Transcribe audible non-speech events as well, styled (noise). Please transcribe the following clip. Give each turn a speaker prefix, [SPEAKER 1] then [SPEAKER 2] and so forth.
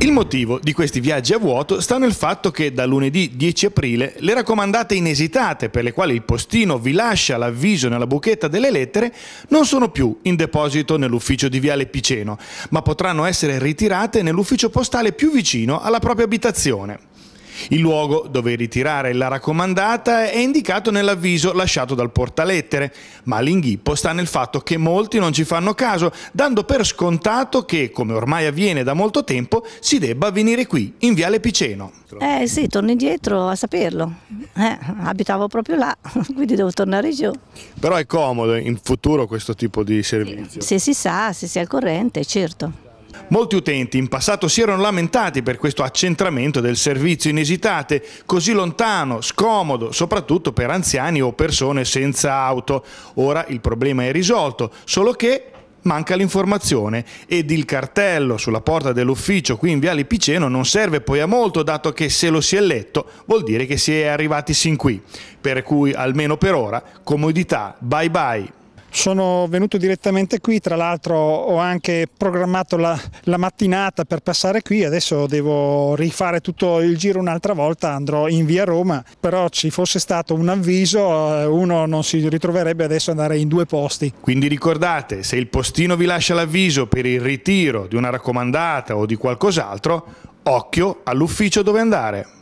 [SPEAKER 1] Il motivo di questi viaggi a vuoto sta nel fatto che da lunedì 10 aprile le raccomandate inesitate per le quali il postino vi lascia l'avviso nella buchetta delle lettere non sono più in deposito nell'ufficio di Viale Piceno, ma potranno essere ritirate nell'ufficio postale più vicino alla propria abitazione. Il luogo dove ritirare la raccomandata è indicato nell'avviso lasciato dal portalettere, ma l'inghippo sta nel fatto che molti non ci fanno caso, dando per scontato che, come ormai avviene da molto tempo, si debba venire qui, in Viale Piceno.
[SPEAKER 2] Eh sì, torno indietro a saperlo. Eh, abitavo proprio là, (laughs) quindi devo tornare giù.
[SPEAKER 1] Però è comodo in futuro questo tipo di servizio?
[SPEAKER 2] Se si sa, se si è al corrente, certo.
[SPEAKER 1] Molti utenti in passato si erano lamentati per questo accentramento del servizio inesitante, così lontano, scomodo, soprattutto per anziani o persone senza auto. Ora il problema è risolto, solo che manca l'informazione ed il cartello sulla porta dell'ufficio qui in Viale Piceno non serve poi a molto dato che se lo si è letto vuol dire che si è arrivati sin qui, per cui almeno per ora comodità, bye bye.
[SPEAKER 3] Sono venuto direttamente qui, tra l'altro ho anche programmato la, la, mattinata per passare qui, adesso devo rifare tutto il giro un'altra volta, andrò in via Roma, però ci fosse stato un avviso eh, uno non si ritroverebbe adesso ad andare in due posti.
[SPEAKER 1] Quindi ricordate, se il postino vi lascia l'avviso per il ritiro di una raccomandata o di qualcos'altro, occhio all'ufficio dove andare.